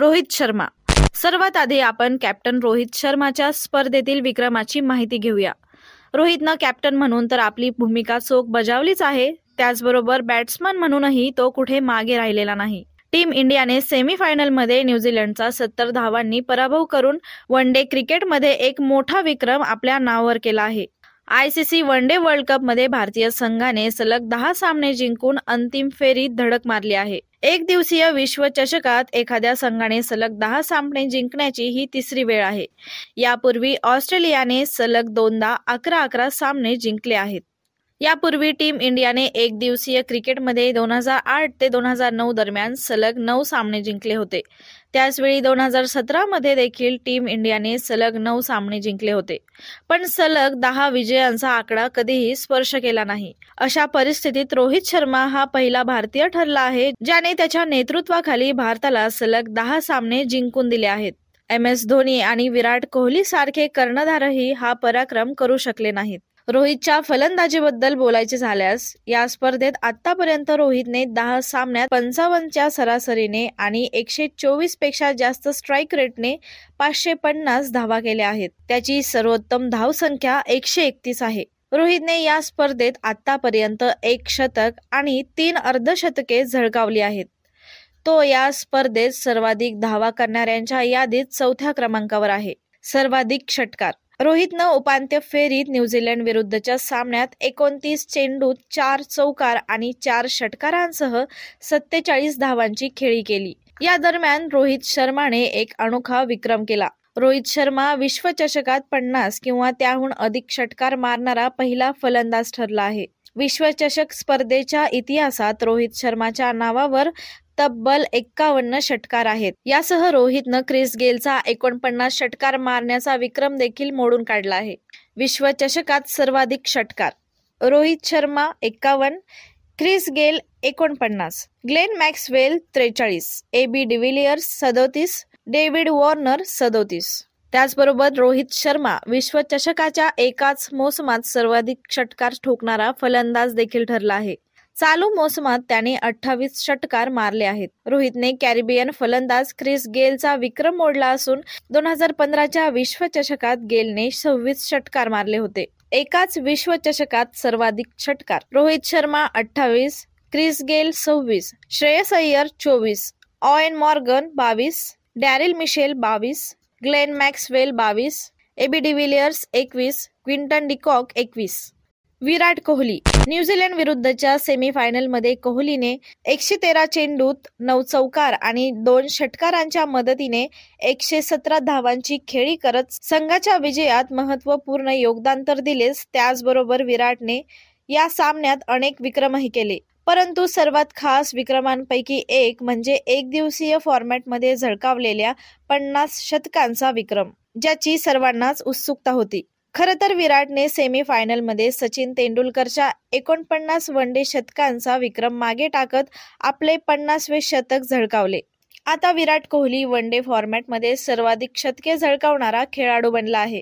रोहित शर्मा सर्वात आधी आपण कॅप्टन रोहित शर्माच्या स्पर्धेतील विक्रमाची माहिती घेऊया रोहितनं कॅप्टन म्हणून तर आपली भूमिका चोख बजावलीच आहे त्याचबरोबर बॅट्समन म्हणूनही तो कुठे मागे राहिलेला नाही टीम इंडियाने सेमीफायनलमध्ये न्यूझीलंडचा सत्तर धावांनी पराभव करून वन डे क्रिकेटमध्ये एक मोठा विक्रम आपल्या नावावर केला आहे आयसीसी वन डे वर्ल्ड मध्ये भारतीय संघाने सलग दहा सामने जिंकून अंतिम फेरीत धडक मारली आहे एक दिवसीय विश्वचषकात एखाद्या संघाने सलग दहा सामने जिंकण्याची ही तिसरी वेळ आहे यापूर्वी ऑस्ट्रेलियाने सलग दोनदा अकरा अकरा सामने जिंकले आहेत यापूर्वी टीम इंडियाने एक दिवसीय क्रिकेटमध्ये दोन हजार आठ ते दोन हजार नऊ दरम्यान सलग नऊ सामने जिंकले होते त्याचवेळी दोन हजार सतरामध्ये देखील टीम इंडियाने सलग नऊ सामने जिंकले होते पण सलग दहा विजयांचा आकडा कधीही स्पर्श केला नाही अशा परिस्थितीत रोहित शर्मा हा पहिला भारतीय ठरला आहे ज्याने त्याच्या नेतृत्वाखाली भारताला सलग दहा सामने जिंकून दिले आहेत एम एस धोनी आणि विराट कोहली सारखे कर्णधारही हा पराक्रम करू शकले नाहीत रोहितच्या फलंदाजीबद्दल बोलायचे झाल्यास या स्पर्धेत आतापर्यंत रोहितने दहा सामन्यात पंचावन्नच्या सरासरीने आणि एकशे चोवीस पेक्षा जास्त स्ट्राईक रेटने पाचशे पन्नास धावा केल्या आहेत त्याची सर्वोत्तम धावसंख्या एकशे एकतीस आहे रोहितने या स्पर्धेत आतापर्यंत एक शतक आणि तीन अर्धशतके झळकावली आहेत तो या स्पर्धेत सर्वाधिक धावा करणाऱ्यांच्या यादीत चौथ्या क्रमांकावर आहे सर्वाधिक षटकार रोहितनं उपांत्य फेरीत न्यूझीलंड विरुद्धच्या सामन्यात एकोणतीस चेंडूत चार चौकार आणि चार षटकारांसह सत्तेचाळीस धावांची खेळी केली या दरम्यान रोहित शर्माने एक अनोखा विक्रम केला रोहित शर्मा विश्वचषकात पन्नास किंवा त्याहून अधिक षटकार मारणारा पहिला फलंदाज ठरला आहे विश्वचषक स्पर्धेच्या इतिहासात रोहित शर्माच्या नावावर तब्बल एक्कावन्न षटकार आहेत यासह रोहितनं क्रिस गेलचा एकोणपन्नास षटकार मारण्याचा विक्रम देखील मोडून काढला आहे विश्वचषकात सर्वाधिक षटकार रोहित शर्मा एक्कावन्न क्रिस गेल एकोणपन्नास ग्लेन मॅक्सवेल त्रेचाळीस ए बी डिव्हिलियर्स सदोतीस डेव्हिड वॉर्नर सदोतीस त्याचबरोबर रोहित शर्मा विश्वचषकाच्या एकाच मोसमात सर्वाधिक षटकार ठोकणारा फलंदाज देखील ठरला आहे चालू मोसमात त्याने अठ्ठावीस षटकार मारले आहेत रोहितने कॅरिबियन फलंदाज क्रिस गेलचा विक्रम मोडला असून दोन हजार पंधराच्या विश्वचषकात गेलने सव्वीस षटकार मारले होते एकाच विश्वचषकात सर्वाधिक षटकार रोहित शर्मा अठ्ठावीस क्रिस गेल सव्वीस श्रेयस अय्यर चोवीस ऑयन मॉर्गन बावीस डॅरिल मिशेल बावीस ग्लेन मॅक्सवेल बावीस एबी डिव्हिलियर्स एकवीस क्विंटन डिकॉक एकवीस विराट कोहली न्यूझीलंड विरुद्धच्या सेमीफायनलमध्ये कोहलीने एकशे तेरा चेंडूत नऊ चौकार आणि दोन षटकारांच्या मदतीने एकशे सतरा धावांची खेळी करत संघाच्या विजयात महत्वपूर्ण योगदान तर दिलेच त्याचबरोबर विराटने या सामन्यात अनेक विक्रमही केले परंतु सर्वात खास विक्रमांपैकी एक म्हणजे एक दिवसीय मध्ये झळकावलेल्या पन्नास शतकांचा विक्रम ज्याची सर्वांनाच उत्सुकता होती खरं तर विराटने सेमीफायनलमध्ये सचिन तेंडुलकरच्या एकोणपन्नास वन डे शतकांचा विक्रम मागे टाकत आपले पन्नासवे शतक झळकावले आता विराट कोहली वन डे फॉर्मॅटमध्ये सर्वाधिक शतके झळकावणारा खेळाडू बनला आहे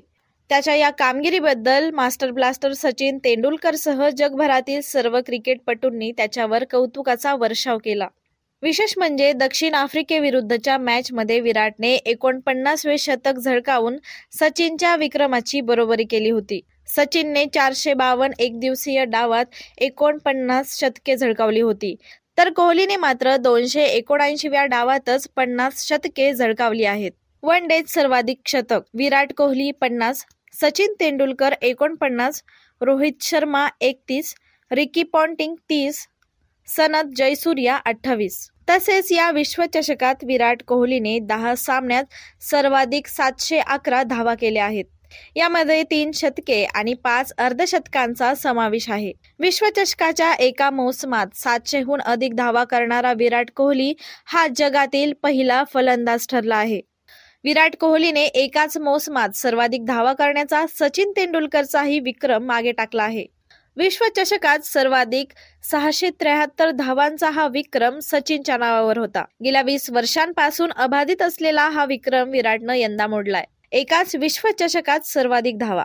त्याच्या या कामगिरीबद्दल मास्टर ब्लास्टर सचिन तेंडुलकरसह जगभरातील सर्व क्रिकेटपटूंनी त्याच्यावर कौतुकाचा वर्षाव केला विशेष म्हणजे दक्षिण आफ्रिकेविरुद्धच्या मॅचमध्ये विराटने एकोणपन्नासवे शतक झळकावून सचिनच्या विक्रमाची बरोबरी केली होती सचिनने चारशे बावन्न एकदिवसीय डावात एकोणपन्नास शतके झळकावली होती तर कोहलीने मात्र दोनशे एकोणऐंशीव्या डावातच पन्नास शतके झळकावली आहेत वन डे सर्वाधिक शतक विराट कोहली पन्नास सचिन तेंडुलकर एकोणपन्नास रोहित शर्मा एकतीस रिकी पॉन्टिंग तीस सनद जयसूर्या अठ्ठावीस तसेच या विश्वचषकात विराट कोहलीने दहा सामन्यात सर्वाधिक सातशे अकरा धावा केल्या आहेत यामध्ये तीन शतके आणि पाच अर्धशतकांचा समावेश आहे विश्वचषकाच्या एका मोसमात सातशेहून अधिक धावा करणारा विराट कोहली हा जगातील पहिला फलंदाज ठरला आहे विराट कोहलीने एकाच मोसमात सर्वाधिक धावा करण्याचा सचिन तेंडुलकरचाही विक्रम मागे टाकला आहे विश्वचषकात सर्वाधिक सहाशे त्र्याहत्तर धावांचा हा विक्रम सचिनच्या नावावर होता गेल्या वीस वर्षांपासून अबाधित असलेला हा विक्रम विराटनं यंदा मोडलाय एकाच विश्वचषकात सर्वाधिक धावा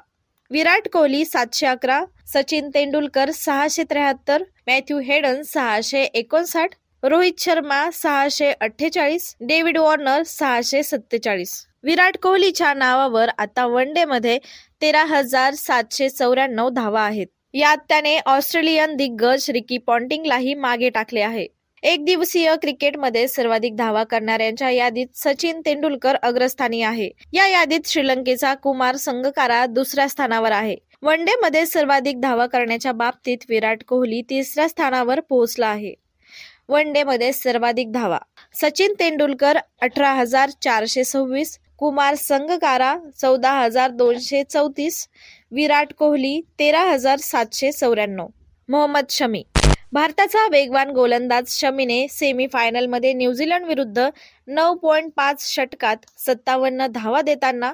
विराट कोहली सातशे अकरा सचिन तेंडुलकर सहाशे त्र्याहत्तर मॅथ्यू हेडन सहाशे एकोणसाठ रोहित शर्मा सहाशे अठ्ठेचाळीस डेव्हिड वॉर्नर सहाशे सत्तेचाळीस विराट कोहलीच्या नावावर आता वन डे मध्ये तेरा हजार सातशे चौऱ्याण्णव धावा आहेत यात त्याने ऑस्ट्रेलियन दिग्गज रिकी पॉन्टिंगलाही मागे टाकले आहे एक दिवसीय क्रिकेटमध्ये सर्वाधिक धावा करणाऱ्यांच्या यादीत सचिन तेंडुलकर अग्रस्थानी आहे या यादीत श्रीलंकेचा कुमार संगकारा दुसऱ्या स्थानावर आहे वन डे मध्ये सर्वाधिक धावा करण्याच्या बाबतीत विराट कोहली तिसऱ्या स्थानावर पोहोचला आहे वन डे मध्ये सर्वाधिक धावा सचिन तेंडुलकर अठरा हजार चारशे सव्वीस कुमार संगकारा चौदा हजार दोनशे चौतीस विराट कोहली तेरा हजार सातशे चौऱ्याण्णव मोहम्मद शमी भारताचा वेगवान गोलंदाज शमीने सेमीफायनलमध्ये न्यूझीलंड विरुद्ध नऊ पॉईंट पाच षटकात सत्तावन्न धावा देताना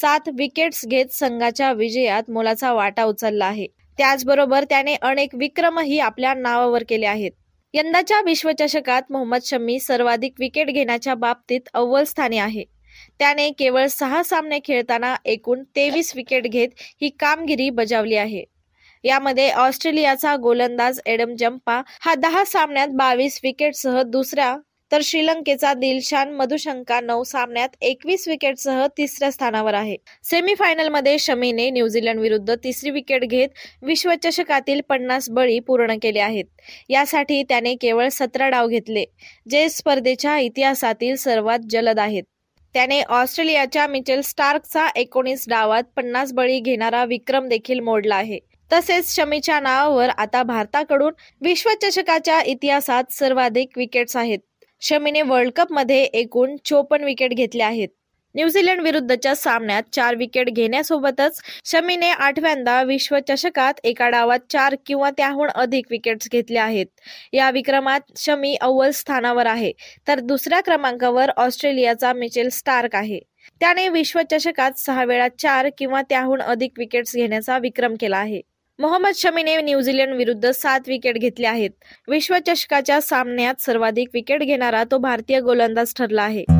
सात विकेट्स घेत संघाच्या विजयात मोलाचा वाटा उचलला आहे त्याचबरोबर त्याने अनेक विक्रमही आपल्या नावावर केले आहेत यंदाच्या विश्वचषकात मोहम्मद शमी सर्वाधिक विकेट घेण्याच्या बाबतीत अव्वल स्थानी आहे त्याने केवळ सहा सामने खेळताना एकूण तेवीस विकेट घेत ही कामगिरी बजावली आहे यामध्ये ऑस्ट्रेलियाचा गोलंदाज एडम जम्पा हा दहा सामन्यात बावीस विकेटसह दुसऱ्या तर श्रीलंकेचा दिलशान मधुशंका नऊ सामन्यात एकवीस विकेटसह तिसऱ्या स्थानावर आहे सेमीफायनलमध्ये शमीने न्यूझीलंड विरुद्ध तिसरी विकेट घेत विश्वचषकातील पन्नास बळी पूर्ण केले आहेत यासाठी त्याने केवळ सतरा डाव घेतले जे स्पर्धेच्या इतिहासातील सर्वात जलद आहेत त्याने ऑस्ट्रेलियाच्या मिचेल स्टार्कचा एकोणीस डावात पन्नास बळी घेणारा विक्रम देखील मोडला आहे तसेच शमीच्या नावावर आता भारताकडून विश्वचषकाच्या इतिहासात सर्वाधिक विकेट्स आहेत शमीने वर्ल्ड कप मध्ये एकूण चोपन्न विकेट घेतले आहेत न्यूझीलंड विरुद्धच्या सामन्यात चार विकेट घेण्यासोबतच शमीने आठव्यांदा विश्वचषकात एका डावात चार किंवा त्याहून अधिक विकेट्स घेतल्या आहेत या विक्रमात शमी अव्वल स्थानावर आहे तर दुसऱ्या क्रमांकावर ऑस्ट्रेलियाचा मिचेल स्टार्क आहे त्याने विश्वचषकात सहा वेळा चार किंवा त्याहून अधिक विकेट्स घेण्याचा विक्रम केला आहे मोहम्मद शमीने न्यूझीलंड विरुद्ध सात विकेट घेतले आहेत विश्वचषकाच्या सामन्यात सर्वाधिक विकेट घेणारा तो भारतीय गोलंदाज ठरला आहे